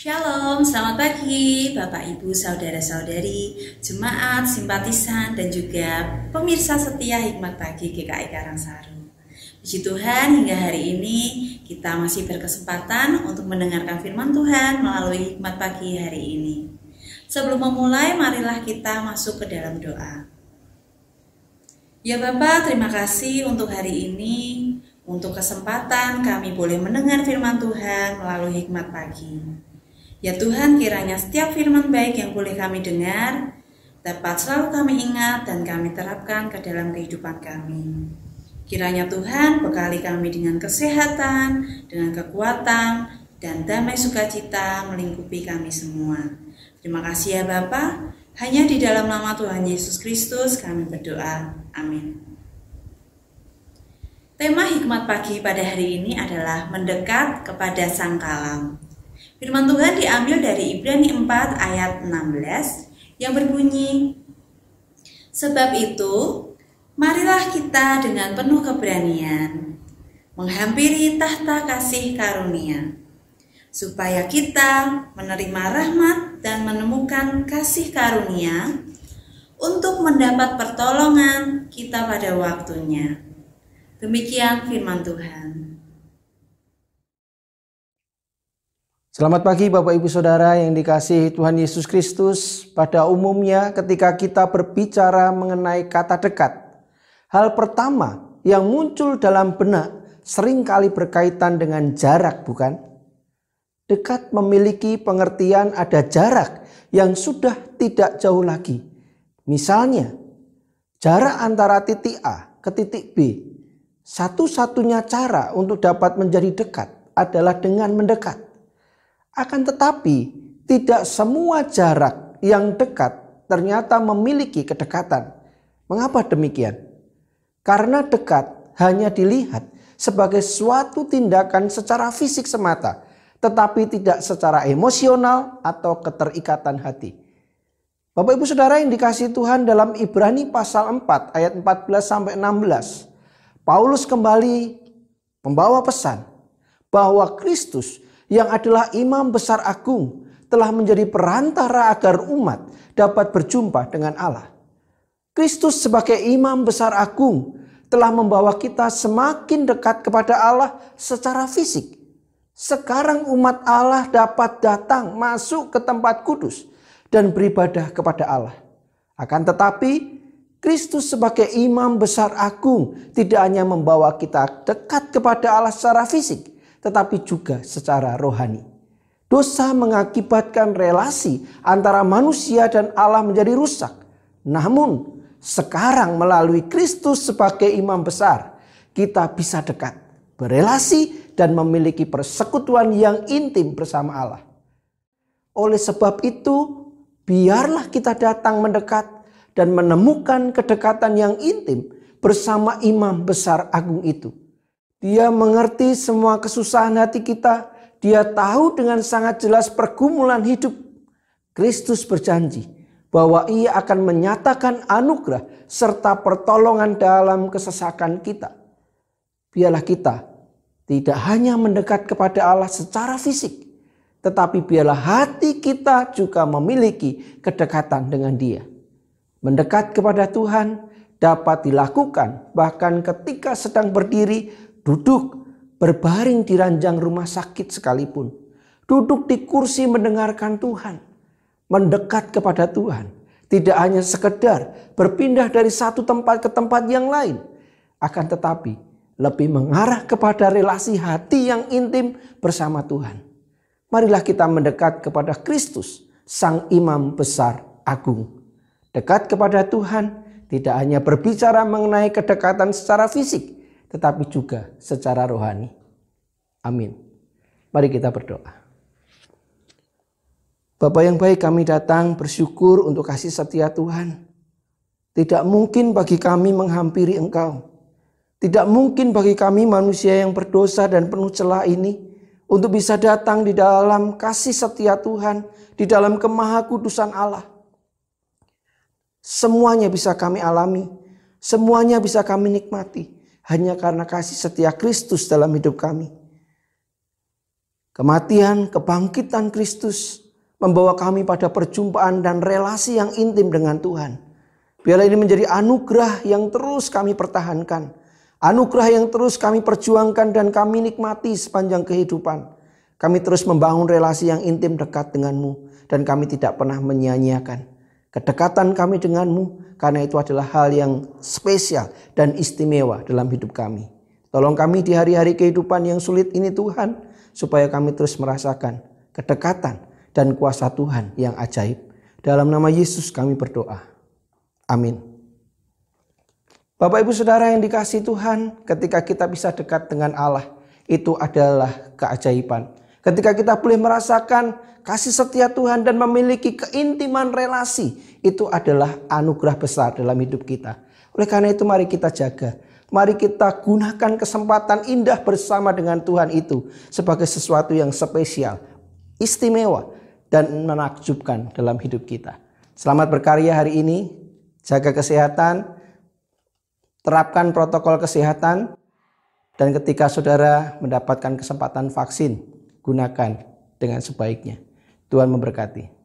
Shalom, selamat pagi Bapak Ibu, Saudara-saudari, Jemaat, Simpatisan, dan juga pemirsa setia Hikmat Pagi GKI Karangsaru. Puji Tuhan, hingga hari ini kita masih berkesempatan untuk mendengarkan firman Tuhan melalui Hikmat Pagi hari ini. Sebelum memulai, marilah kita masuk ke dalam doa. Ya Bapak, terima kasih untuk hari ini, untuk kesempatan kami boleh mendengar firman Tuhan melalui Hikmat Pagi. Ya Tuhan, kiranya setiap firman baik yang boleh kami dengar dapat selalu kami ingat dan kami terapkan ke dalam kehidupan kami. Kiranya Tuhan bekali kami dengan kesehatan, dengan kekuatan, dan damai sukacita melingkupi kami semua. Terima kasih ya Bapa. Hanya di dalam nama Tuhan Yesus Kristus kami berdoa. Amin. Tema hikmat pagi pada hari ini adalah mendekat kepada Sang Kalam. Firman Tuhan diambil dari Ibrani 4 ayat 16 yang berbunyi Sebab itu, marilah kita dengan penuh keberanian menghampiri tahta kasih karunia supaya kita menerima rahmat dan menemukan kasih karunia untuk mendapat pertolongan kita pada waktunya. Demikian firman Tuhan. Selamat pagi Bapak Ibu Saudara yang dikasihi Tuhan Yesus Kristus. Pada umumnya ketika kita berbicara mengenai kata dekat, hal pertama yang muncul dalam benak seringkali berkaitan dengan jarak bukan? Dekat memiliki pengertian ada jarak yang sudah tidak jauh lagi. Misalnya, jarak antara titik A ke titik B. Satu-satunya cara untuk dapat menjadi dekat adalah dengan mendekat. Akan tetapi, tidak semua jarak yang dekat ternyata memiliki kedekatan. Mengapa demikian? Karena dekat hanya dilihat sebagai suatu tindakan secara fisik semata, tetapi tidak secara emosional atau keterikatan hati. Bapak Ibu Saudara yang dikasih Tuhan dalam Ibrani pasal 4 ayat 14 sampai 16. Paulus kembali membawa pesan bahwa Kristus yang adalah imam besar agung telah menjadi perantara agar umat dapat berjumpa dengan Allah. Kristus sebagai imam besar agung telah membawa kita semakin dekat kepada Allah secara fisik. Sekarang umat Allah dapat datang masuk ke tempat kudus dan beribadah kepada Allah. Akan tetapi, Kristus sebagai imam besar agung tidak hanya membawa kita dekat kepada Allah secara fisik, tetapi juga secara rohani. Dosa mengakibatkan relasi antara manusia dan Allah menjadi rusak. Namun, sekarang melalui Kristus sebagai imam besar, kita bisa dekat, berelasi, dan memiliki persekutuan yang intim bersama Allah. Oleh sebab itu, biarlah kita datang mendekat dan menemukan kedekatan yang intim bersama imam besar agung itu dia mengerti semua kesusahan hati kita. Dia tahu dengan sangat jelas pergumulan hidup. Kristus berjanji bahwa ia akan menyatakan anugerah serta pertolongan dalam kesesakan kita. Biarlah kita tidak hanya mendekat kepada Allah secara fisik, tetapi biarlah hati kita juga memiliki kedekatan dengan Dia. Mendekat kepada Tuhan dapat dilakukan bahkan ketika sedang berdiri duduk berbaring di ranjang rumah sakit sekalipun, duduk di kursi mendengarkan Tuhan, mendekat kepada Tuhan, tidak hanya sekedar berpindah dari satu tempat ke tempat yang lain, akan tetapi lebih mengarah kepada relasi hati yang intim bersama Tuhan. Marilah kita mendekat kepada Kristus, Sang Imam Besar Agung. Dekat kepada Tuhan tidak hanya berbicara mengenai kedekatan secara fisik, tetapi juga secara rohani. Amin. Mari kita berdoa. Bapak yang baik kami datang bersyukur untuk kasih setia Tuhan. Tidak mungkin bagi kami menghampiri Engkau. Tidak mungkin bagi kami manusia yang berdosa dan penuh celah ini untuk bisa datang di dalam kasih setia Tuhan, di dalam kemahakudusan Allah. Semuanya bisa kami alami, semuanya bisa kami nikmati hanya karena kasih setia Kristus dalam hidup kami. Kematian, kebangkitan Kristus membawa kami pada perjumpaan dan relasi yang intim dengan Tuhan. Biarlah ini menjadi anugerah yang terus kami pertahankan. Anugerah yang terus kami perjuangkan dan kami nikmati sepanjang kehidupan. Kami terus membangun relasi yang intim dekat denganmu. Dan kami tidak pernah menyia-nyiakan kedekatan kami denganmu karena itu adalah hal yang spesial dan istimewa dalam hidup kami. Tolong kami di hari-hari kehidupan yang sulit ini Tuhan supaya kami terus merasakan kedekatan dan kuasa Tuhan yang ajaib. Dalam nama Yesus kami berdoa. Amin. Bapak Ibu Saudara yang dikasih Tuhan, ketika kita bisa dekat dengan Allah, itu adalah keajaiban. Ketika kita boleh merasakan kasih setia Tuhan dan memiliki keintiman relasi, itu adalah anugerah besar dalam hidup kita. Oleh karena itu mari kita jaga. Mari kita gunakan kesempatan indah bersama dengan Tuhan itu sebagai sesuatu yang spesial, istimewa, dan menakjubkan dalam hidup kita. Selamat berkarya hari ini, jaga kesehatan, terapkan protokol kesehatan, dan ketika saudara mendapatkan kesempatan vaksin, gunakan dengan sebaiknya. Tuhan memberkati.